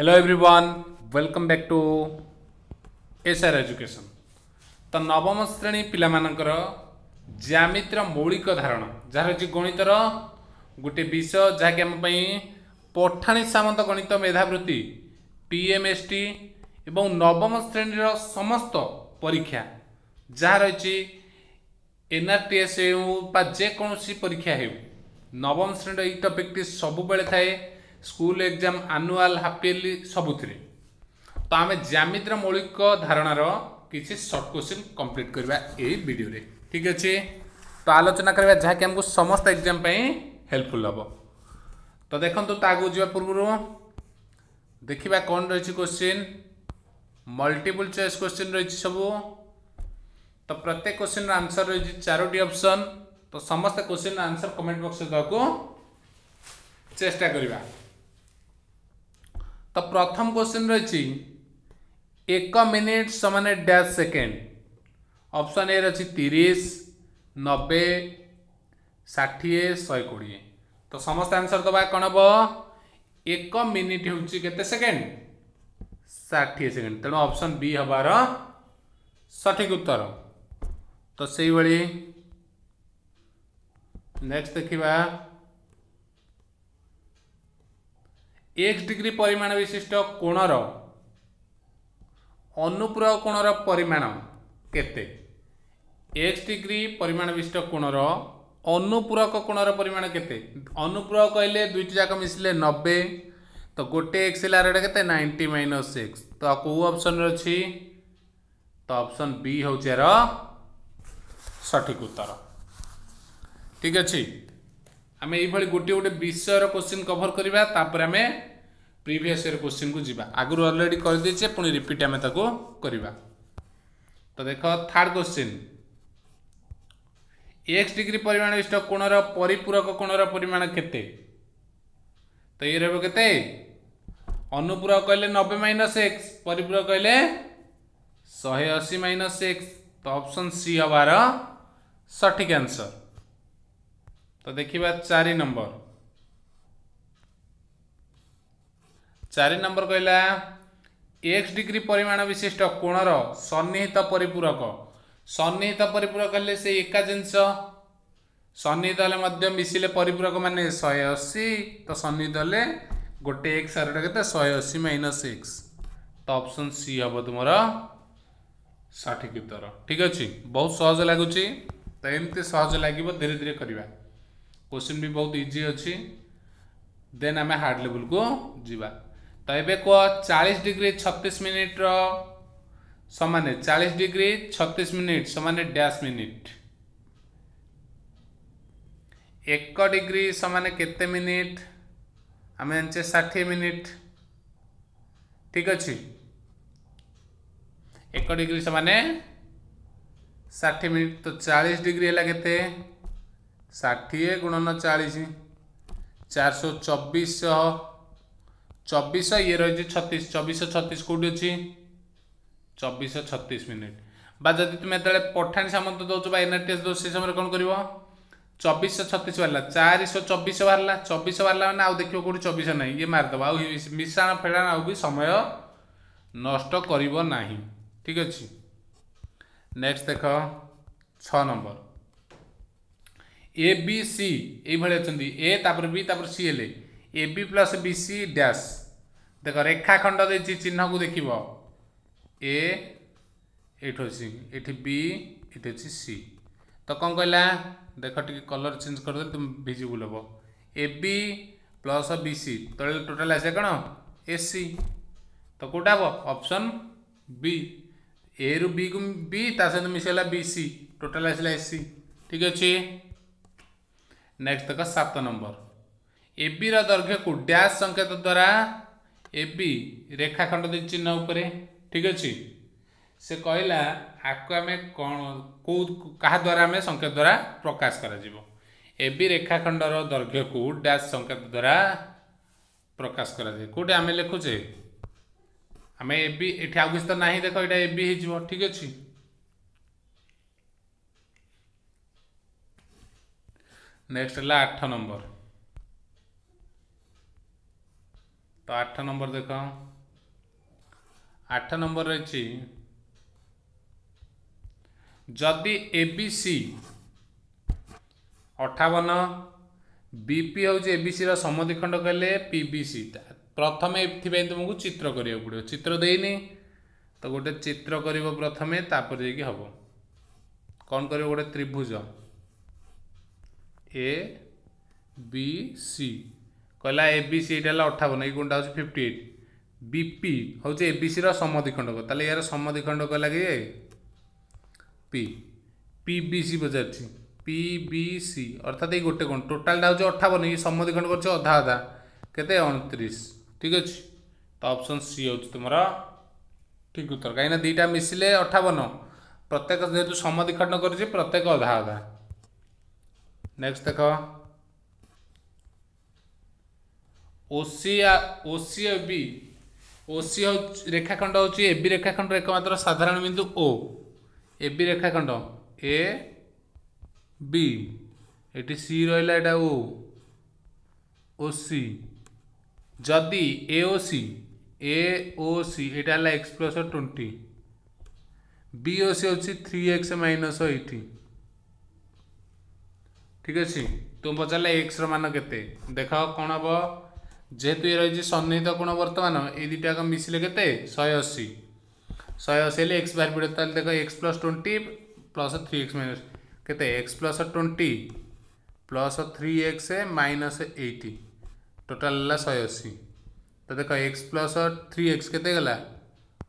hello everyone welcome back to SR education तो नवम श्रेणी पिलामानंकर ज्यामितिर मौलिक धारणा जहाँ हूँ गणितर गोटे विषय जहाँकि आम पठाणी सामंत गणित मेधावृत्ति पीएमएसटी एवं नवम श्रेणीर समस्त परीक्षा जहाँ रही एनआरटीएस हो जेकोसी परीक्षा हो नवम श्रेणी यही टपिकटी सब बेले थाए स्कूल एग्जाम आनुआल हाफियली सबुति तो आम जमितर मौलिक धारणार किसी सर्ट क्वेश्चन कम्प्लीट करवा यो ठीक अच्छे तो आलोचना करवा जहाँकि आमको समस्त एग्जाम हेल्पफुल हम तो देखो ताग जावा पूर्व देखा कौन रही क्वेश्चन मल्टीपुल चॉइस क्वेश्चन रही सबू तो प्रत्येक क्वेश्चन आंसर रही चारोटी ऑप्शन तो समस्त क्वेश्चन आंसर कमेंट बक्स देखा चेष्टा करवा तो प्रथम क्वेश्चन रही एक मिनिट समान डैश सेकेंड ऑप्शन ए रही तीस नबे षाठिए शहे कोड़े तो समस्त आंसर दबा कौन हम एक मिनिट हूँ कते सेकेंड षाठी सेकेंड तेणु ऑप्शन बी हबार सठिक उत्तर तो से नेक्स्ट देखा এক্স ডিগ্রি পরিমাণ বিশিষ্ট কোণর অনুপূরক কোণর পরিমাণ কেতে এক্স ডিগ্রি পরিমাণ বিশিষ্ট কোণর অনুপূরক কোণর পরিমাণ কেতে অনুপূরক কহিলে দুইটি যাক মিশিলে নবে তো গোটে এক্স হলে আর এটা কেতে নাইনটি মাইনস সিক্স তো কেউ অপসন অছি তো অপসন বি হচ্ছে এর সঠিক উত্তর ঠিক আছে আমি এইভাবে গোটিয়ে গোটে বিষয়ের কোশ্চিন কভর করা তাপরে আমি ପ୍ରିଭିୟସ୍ ଇୟର୍ କୋଶ୍ଚିନ୍କୁ ଯିବା ଆଗରୁ ଅଲରେଡ଼ି କରିଦେଇଛେ ପୁଣି ରିପିଟ୍ ଆମେ ତାକୁ କରିବା ତ ଦେଖ ଥାର୍ଡ଼ କୋଶ୍ଚିନ୍ ଏକ୍ସ ଡିଗ୍ରୀ ପରିମାଣ ବିଶିଷ୍ଟ କୋଣର ପରିପୂରକ କୋଣର ପରିମାଣ କେତେ ତ ଇଏ ରହିବ କେତେ ଅନୁପୂରକ କହିଲେ ନବେ ମାଇନସ୍ ଏକ୍ସ ପରିପୂରକ କହିଲେ ଶହେ ଅଶୀ ମାଇନସ୍ ଏକ୍ସ ତ ଅପସନ୍ ସି ହେବାର ସଠିକ୍ ଆନ୍ସର୍ ତ ଦେଖିବା ଚାରି ନମ୍ବର चार नंबर कहला एक्स डिग्री परिमाण विशिष्ट कोणर सन्निहित परिपूरक सन्निहित परिपूरक हेल्ले से एका जिनस सन्निहित हेल्ले मिसले परिपूरक मान शहे अशी तो सन्निहित हेल्ले गोटे एक्स के शहे अशी माइनस एक्स तो अपसन सी हम तुम सठिक उत्तर ठीक अच्छे बहुत सहज लगुच तो एमती सहज लगे धीरे धीरे करवा क्वेश्चन भी बहुत इजी अच्छी देन आम हार्ड लेवल को जीवा तो ये कह चालीस डिग्री छब्बीस मिनिट रमान चालीस डिग्री छब्बीस मिनिट समान डैश मिनिट एक डिग्री समान केते मिनिट आम जानचे षाठी मिनिट ठीक अच्छे एक डिग्री समान ষাঠি মিনিট তো চাশ ডিগ্রি হল কেতে ষাঠিয়ে গুণন চাশ চারশো চবিশ চব্বিশ ইয়ে রয়েছে ছত্রিশ চব্বিশশো ছত্রিশ কোটি অছি চব্বিশশো ছত্রিশ মিনিট বা যদি তুমি যেতবে পঠাণী সামন্ত দৌছ বা এনআরটিএস দৌছ সে সময় কোণ করব চব্বিশশো ছত্রিশ বাহারা চারিশো চব্বিশ বাহারা চব্বিশ বাহারা মানে আউ দেখব কোটি চব্বিশ নাই ইয়ে মারিদেব আউ মিশাণ ফেড়াণ আউ বি সময় নষ্ট করব না ঠিক আছে নেক্সট দেখ ছ নম্বর এ বি সি এইভাবে অনেক এ তাপরে বি তাপরে সি এলে A B plus B C dash देख रेखाखंड दे चिन्ह को देख ए ଏଇଠି ଅଛି ଏଠି ବି ଏଠି ଅଛି ସି ତ କ'ଣ କହିଲା ଦେଖ ଟିକେ କଲର୍ ଚେଞ୍ଜ କରିଦେଲେ ତୁମେ ଭିଜିବୁଲ୍ ହେବ A B plus B C ତଳେ ଟୋଟାଲ୍ ଆସେ କ'ଣ ଏ ସି ତ କେଉଁଟା ହେବ ଅପସନ୍ ବି ଏରୁ ବିକୁ ବି ତା ସହିତ ମିଶିଗଲା ବି ସି ଟୋଟାଲ୍ ଆସିଲା ଏ ସି ଠିକ୍ ଅଛି ନେକ୍ସଟ ଦେଖ ସାତ ନମ୍ବର ଏବିର ଦୈର୍ଘ୍ୟକୁ ଡ୍ୟାସ୍ ସଂକେତ ଦ୍ୱାରା ଏବି ରେଖାଖଣ୍ଡ ଦେଇଛି ଚିହ୍ନ ଉପରେ ଠିକ୍ ଅଛି ସେ କହିଲା ଆକୁ ଆମେ କ'ଣ କେଉଁ କାହା ଦ୍ୱାରା ଆମେ ସଂକେତ ଦ୍ୱାରା ପ୍ରକାଶ କରାଯିବ ଏବି ରେଖାଖଣ୍ଡର ଦୈର୍ଘ୍ୟକୁ ଡ୍ୟାସ୍ ସଂକେତ ଦ୍ୱାରା ପ୍ରକାଶ କରାଯାଏ କେଉଁଠି ଆମେ ଲେଖୁଛେ ଆମେ ଏବି ଏଠି ଆଉ କିଛି ତ ନାହିଁ ଦେଖ ଏଇଟା ଏବି ହେଇଯିବ ଠିକ୍ ଅଛି ନେକ୍ସଟ ହେଲା ଆଠ ନମ୍ବର ତ ଆଠ ନମ୍ବର ଦେଖ ଆଠ ନମ୍ବର ରହିଛି ଯଦି ଏ ବି ସି ଅଠାବନ ବି ପି ହେଉଛି ଏ ବି ସିର ସମଧିଖଣ୍ଡ କହିଲେ ପି ବି ସି ପ୍ରଥମେ ଏଥିପାଇଁ ତୁମକୁ ଚିତ୍ର କରିବାକୁ ପଡ଼ିବ ଚିତ୍ର ଦେଇନି ତ ଗୋଟେ ଚିତ୍ର କରିବ ପ୍ରଥମେ ତାପରେ ଯାଇକି ହେବ କ'ଣ କରିବ ଗୋଟେ ତ୍ରିଭୁଜ ଏ ବି ସି କହିଲା ଏ ବି ସି ଏଇଟା ହେଲା ଅଠାବନ ଏଇ ଗୁଣ୍ଡା ହେଉଛି ଫିଫ୍ଟି ଏଇଟ୍ ବିପି ହେଉଛି ଏ ବି ସିର ସମଧିଖଣ୍ଡକ ତାହେଲେ ଏହାର ସମଧିଖଣ୍ଡକ ହେଲା କି ପି ପି ବି ସି ପଚାରୁଛି ପି ବି ସି ଅର୍ଥାତ ଏଇ ଗୋଟେ ଗୁଣ ଟୋଟାଲଟା ହେଉଛି ଅଠାବନ ଏଇ ସମଧିଖଣ୍ଡ କରୁଛି ଅଧା ଅଧା କେତେ ଅଣତିରିଶ ଠିକ୍ ଅଛି ତ ଅପସନ୍ ସି ହେଉଛି ତୁମର ଠିକ୍ ଉତ୍ତର କାହିଁକିନା ଦୁଇଟା ମିଶିଲେ ଅଠାବନ ପ୍ରତ୍ୟେକ ଯେହେତୁ ସମଧିଖଣ୍ଡ କରୁଛି ପ୍ରତ୍ୟେକ ଅଧା ଅଧା ନେକ୍ସଟ ଦେଖ ଓସିଆ ଓସିଓ ବି ଓସି ହେଉଛି ରେଖାଖଣ୍ଡ ହେଉଛି ଏ ବି ରେଖାଖଣ୍ଡର ଏକମାତ୍ର ସାଧାରଣ ବିନ୍ଦୁ ଓ ଏ ବି ରେଖାଖଣ୍ଡ ଏ ବି ଏଠି ସି ରହିଲା ଏଇଟା ଓ ଓ ସି ଯଦି ଏ ଓ ସି ଏ ଓ ସି ଏଇଟା ହେଲା x plus twenty B O C ହେଉଛି ଥ୍ରୀ ଏକ୍ସ ମାଇନସ୍ ଏଇଠି ଠିକ୍ ଅଛି ତୁମେ ପଚାରିଲେ ଏକ୍ସର ମାନ କେତେ ଦେଖ କ'ଣ ହେବ যেহেতু এ রয়েছে সন্নিহিত কোণ বর্তমান এই দুইটা এখন মিশিলে কেতে শহে অশি শহে অশি হলে এক্স বাহার পড়ে তাহলে দেখো x plus twenty plus three x minus কেতে x plus twenty plus three x minus eighty total হল শহে অশি তো দেখ এক্স প্লস থ্রি এক্স কেতে গলা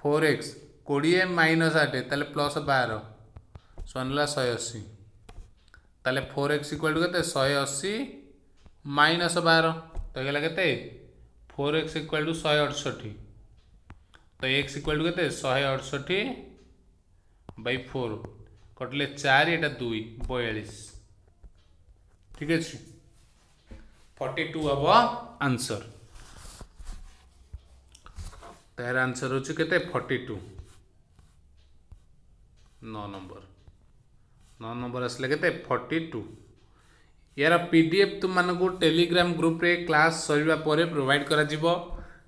ফোর এক্স কোড়িয়ে মাইনস আট তাহলে প্লস বার সমান হল শহে অশি তাহলে ফোর এক্স ইকুয়াল টু কেতে শহে অশি মাইনস বার ହେଇଗଲା କେତେ ଫୋର୍ ଏକ୍ସ ଇକ୍ୱାଲ୍ ଟୁ ଶହେ ଅଠଷଠି ତ ଏକ୍ସ ଇକ୍ୱାଲ୍ ଟୁ କେତେ ଶହେ ଅଠଷଠି ବାଇ ଫୋର୍ କଟିଲେ ଚାରି ଏଇଟା ଦୁଇ ବୟାଳିଶ ଠିକ୍ ଅଛି ଫର୍ଟି ଟୁ ହେବ ଆନ୍ସର୍ ତାହାର ଆନ୍ସର୍ ହେଉଛି କେତେ ଫର୍ଟି ଟୁ ନଅ ନମ୍ବର ନଅ ନମ୍ବର ଆସିଲା କେତେ ଫର୍ଟି ଟୁ ୟାର ପି ଡି ଏଫ୍ ତୁମମାନଙ୍କୁ ଟେଲିଗ୍ରାମ ଗ୍ରୁପରେ କ୍ଲାସ୍ ସରିବା ପରେ ପ୍ରୋଭାଇଡ଼ କରାଯିବ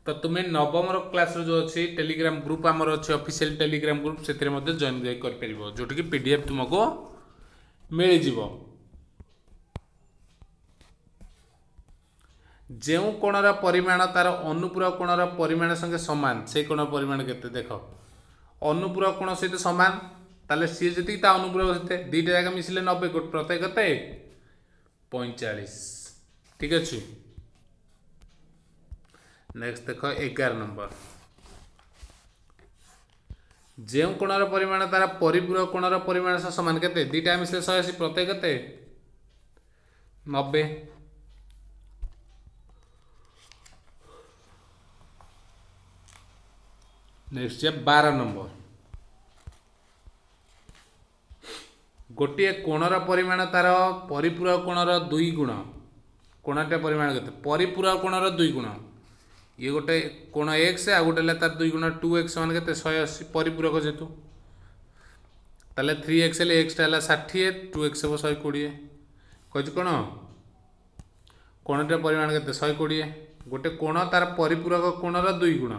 ତ ତୁମେ ନବମର କ୍ଲାସ୍ର ଯେଉଁ ଅଛି ଟେଲିଗ୍ରାମ ଗ୍ରୁପ୍ ଆମର ଅଛି ଅଫିସିଆଲ ଟେଲିଗ୍ରାମ ଗ୍ରୁପ୍ ସେଥିରେ ମଧ୍ୟ ଜଏନ୍ କରିପାରିବ ଯେଉଁଠିକି ପି ଡି ଏଫ୍ ତୁମକୁ ମିଳିଯିବ ଯେଉଁ କୋଣର ପରିମାଣ ତା'ର ଅନୁପୂରକ କୋଣର ପରିମାଣ ସଙ୍ଗେ ସମାନ ସେଇ କୋଣ ପରିମାଣ କେତେ ଦେଖ ଅନୁପୂରକ କୋଣ ସହିତ ସମାନ ତାହେଲେ ସିଏ ଯେତିକି ତା ଅନୁପୂରକ ସେତେ ଦୁଇଟା ଜାଗା ମିଶିଲେ ନବେ ପ୍ରତ୍ୟେକ କେତେ ପଇଁଚାଳିଶ ଠିକ୍ ଅଛି ନେକ୍ସଟ ଦେଖ ଏଗାର ନମ୍ବର ଯେଉଁ କୋଣର ପରିମାଣ ତାର ପରିପୂରକ କୋଣର ପରିମାଣ ସହ ସମାନ କେତେ ଦୁଇଟା ମିଶିଲେ ଶହେ ଅଶୀ ପ୍ରତ୍ୟେକ କେତେ ନବେ ନେକ୍ସଟ ବାର ନମ୍ବର ଗୋଟିଏ କୋଣର ପରିମାଣ ତା'ର ପରିପୂରକ କୋଣର ଦୁଇ ଗୁଣ କୋଣଟେ ପରିମାଣ କେତେ ପରିପୂରକ କୋଣର ଦୁଇ ଗୁଣ ଇଏ ଗୋଟେ କୋଣ ଏକ୍ସ ଆଉ ଗୋଟେ ହେଲା ତା'ର ଦୁଇ ଗୁଣ ଟୁ ଏକ୍ସ ମାନେ କେତେ ଶହେ ଅଶୀ ପରିପୂରକ ଯେହେତୁ ତାହେଲେ ଥ୍ରୀ ଏକ୍ସ ହେଲେ ଏକ୍ସଟା ହେଲା ଷାଠିଏ ଟୁ ଏକ୍ସ ହେବ ଶହେ କୋଡ଼ିଏ କହିଛି କ'ଣ କୋଣଟେ ପରିମାଣ କେତେ ଶହେ କୋଡ଼ିଏ ଗୋଟେ କୋଣ ତା'ର ପରିପୂରକ କୋଣର ଦୁଇ ଗୁଣ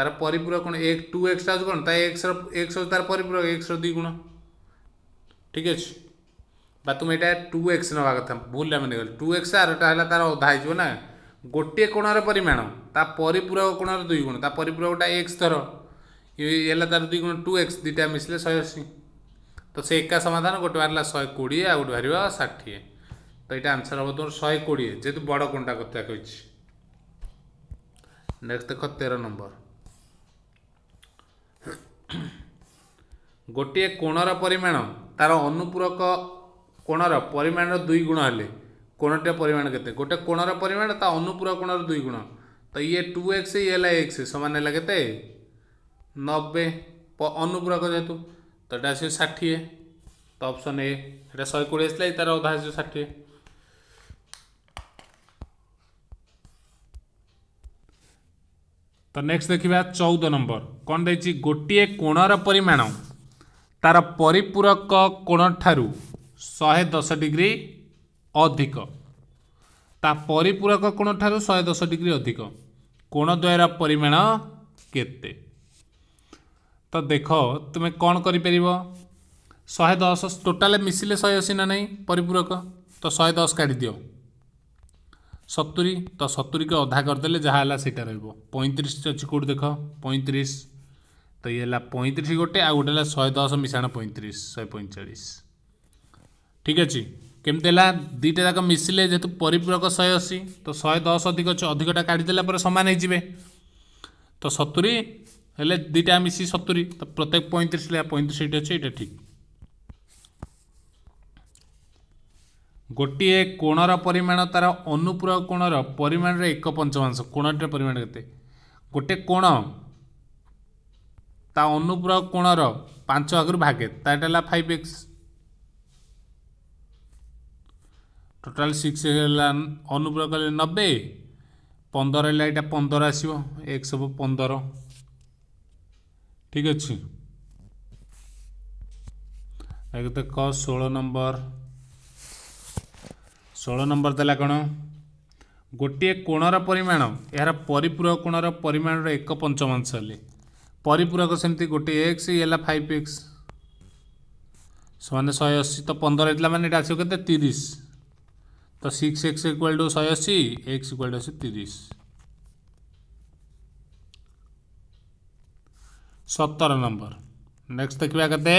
তার পরিপূরক কোণ এক টু এক্সটা হচ্ছে কোণ তাই এক্সর এক্স হচ্ছে তার পরিপূরক এক্সর দুই গুণ ঠিক আছে বা তুমি এটা টু এক্স নেওয়া কথা ভুল আমি নেগলি টু এক্স আর এটা হল তার অধা হয়েছে না গোটিয়ে কোণর পরিমাণ তা পরিপূরক কোণর দুই গুণ তা পরিপূরকটা এক্স ধর ହେଲା ତାର ଦୁଇ ଗୁଣ ଟୁ ଏକ୍ସ ଦୁଇଟା ମିଶିଲେ ଶହେ ଅଶୀ ତ ସେ ଏକା ସମାଧାନ ଗୋଟେ ବାହାରିଲା ଶହେ କୋଡ଼ିଏ ଆଉ ଗୋଟେ ବାହାରିବ ଷାଠିଏ ତ ଏଇଟା ଆନ୍ସର ହେବ ତୋର ଶହେ କୋଡ଼ିଏ ଯେହେତୁ ବଡ଼ କୋଣଟା କଥା କହିଛି ନେକ୍ସଟ ଦେଖ ତେର ନମ୍ବର ଗୋଟିଏ କୋଣର ପରିମାଣ ତା'ର ଅନୁପୂରକ କୋଣର ପରିମାଣର ଦୁଇ ଗୁଣ ହେଲେ କୋଣଟିଏ ପରିମାଣ କେତେ ଗୋଟିଏ କୋଣର ପରିମାଣ ତା ଅନୁପୂରକ କୋଣର ଦୁଇ ଗୁଣ ତ ଇଏ ଟୁ ଏକ୍ସ ଇଏ ହେଲା ଏକ୍ସ ସମାନ ହେଲା କେତେ ନବେ ଅନୁପୂରକ ଯେହେତୁ ତ ଏଇଟା ଆସିବ ଷାଠିଏ ତ ଅପସନ୍ ଏ ସେଇଟା ଶହେ କୋଡ଼ିଏ ଆସିଲା ତା'ର ଅଧା ଆସିବ ଷାଠିଏ ତ ନେକ୍ସଟ ଦେଖିବା ଚଉଦ ନମ୍ବର କ'ଣ ଦେଇଛି ଗୋଟିଏ କୋଣର ପରିମାଣ ତା'ର ପରିପୂରକ କୋଣ ଠାରୁ ଶହେ ଦଶ ଡିଗ୍ରୀ ଅଧିକ ତା ପରିପୂରକ କୋଣ ଠାରୁ ଶହେ ଦଶ ଡିଗ୍ରୀ ଅଧିକ କୋଣ ଦ୍ୱୟର ପରିମାଣ କେତେ ତ ଦେଖ ତୁମେ କ'ଣ କରିପାରିବ ଶହେ ଦଶ ଟୋଟାଲ ମିଶିଲେ ଶହେ ଅଶୀ ନା ନାହିଁ ପରିପୂରକ ତ ଶହେ ଦଶ କାଢ଼ିଦିଅ सतुरी त को अधा गरिदेले जहाँ होला पैँतिस अझ के देख पैँतिस त यतिस गटे आउँलास मिसा पैँतिस शैँचालिस ठिक अच्छा केमिहेला दुईटा जाक मिसले जे परिपूरक शय असी त शे दस अधिक अधिकटा काठी देलाप समान हैजे त सतुरी होला दुईटा सतुरी त प्रत्येक पैँतिस पैँतिस एउटा ठीक ଗୋଟିଏ କୋଣର ପରିମାଣ ତା'ର ଅନୁପୂରକ କୋଣର ପରିମାଣରେ ଏକ ପଞ୍ଚମାଂଶ କୋଣଟିର ପରିମାଣ କେତେ ଗୋଟିଏ କୋଣ ତା ଅନୁପୂରକ କୋଣର ପାଞ୍ଚ ଆଗରୁ ଭାଗେ ତା ଏଇଟା ହେଲା ଫାଇଭ୍ ଏକ୍ସ ଟୋଟାଲ ସିକ୍ସ ହେଲା ଅନୁପୂରକ ହେଲେ ନବେ ପନ୍ଦର ହେଲା ଏଇଟା ପନ୍ଦର ଆସିବ ଏକ ସବୁ ପନ୍ଦର ଠିକ୍ ଅଛି ଏଇ କେତେ କ ଷୋହଳ ନମ୍ବର ଷୋହଳ ନମ୍ବର ଦେଲା କ'ଣ ଗୋଟିଏ କୋଣର ପରିମାଣ ଏହାର ପରିପୂରକ କୋଣର ପରିମାଣର ଏକ ପଞ୍ଚମାଂଶ ହେଲେ ପରିପୂରକ ସେମିତି ଗୋଟିଏ ଏକ୍ସ ହେଲା ଫାଇଭ୍ ଏକ୍ସ ସେମାନେ ଶହେ ଅଶୀ ତ ପନ୍ଦର ହେଇଥିଲା ମାନେ ଏଇଟା ଆସିବ କେତେ ତିରିଶ ତ ସିକ୍ସ ଏକ୍ସ ଇକ୍ୱାଲ୍ ଟୁ ଶହେ ଅଶୀ ଏକ୍ସ ଇକ୍ୱାଲ୍ ଟୁ ଅଶୀ ତିରିଶ ସତର ନମ୍ବର ନେକ୍ସଟ ଦେଖିବା କେତେ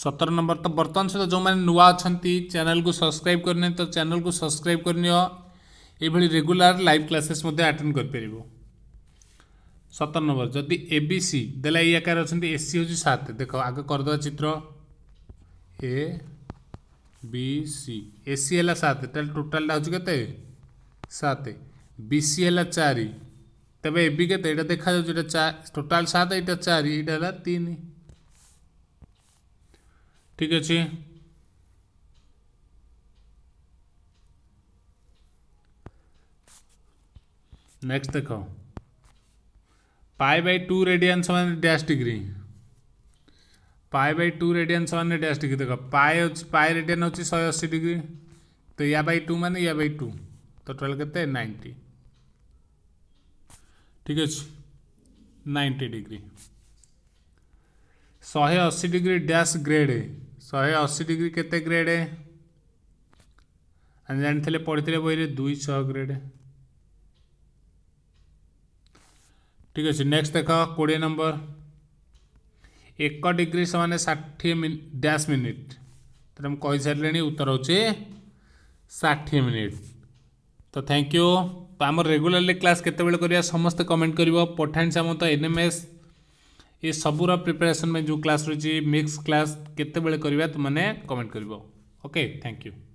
सतर नंबर तो बर्तमान सहित जो मैंने नुआ अच्छा चैनल को सब्सक्राइब करने तो चैनल को सब्सक्राइब करनी रेगुलर लाइव क्लासेस आटेड करपर सतर नंबर जदि ए बी सी दे आकार अच्छा ए सी हूँ सात देख आग करदे चित्र ए बी सी ए सी है सात टोटाल सत बी सी है चार तेज ए बी के देखा चा टोटाल सात यहाँ चार यहाँ तीन ঠিক আছে नेक्स्ट देखो पाई बाय टू रेडियन समान dash degree pi by two radian समान डैश डिग्री देख पाए पाए रेडियन होती शहे अशी डिग्री तो या बाय टू मान या बाय टू तो टोटाल के नाइंटी ठीक अच्छे नाइंटी डिग्री शहे अशी डिग्री डैश ग्रेड ଶହେ ଅଶୀ ଡିଗ୍ରୀ କେତେ ଗ୍ରେଡ୍ ଆମେ ଜାଣିଥିଲେ ପଢ଼ିଥିଲେ ବହିରେ ଦୁଇଶହ ଗ୍ରେଡ୍ ଠିକ୍ ଅଛି ନେକ୍ସଟ ଦେଖ କୋଡ଼ିଏ ନମ୍ବର ଏକ ଡିଗ୍ରୀ ସେମାନେ ଷାଠିଏ ଡ୍ୟାସ୍ ମିନିଟ୍ ତାହେଲେ ମୁଁ କହିସାରିଲିଣି ଉତ୍ତର ହେଉଛି ଷାଠିଏ ମିନିଟ୍ ତ ଥ୍ୟାଙ୍କ ୟୁ ତ ଆମର ରେଗୁଲାରଲି କ୍ଲାସ୍ କେତେବେଳେ କରିବା ସମସ୍ତେ କମେଣ୍ଟ କରିବ Pathani Samanta N M S A ସବୁର ପ୍ରିପାରେସନ୍ ପାଇଁ ଯେଉଁ କ୍ଲାସ୍ ରହିଛି ମିକ୍ସ କ୍ଲାସ୍ କେତେବେଳେ କରିବା ତୁମେ କମେଣ୍ଟ କରିବ ଓକେ ଥ୍ୟାଙ୍କ ୟୁ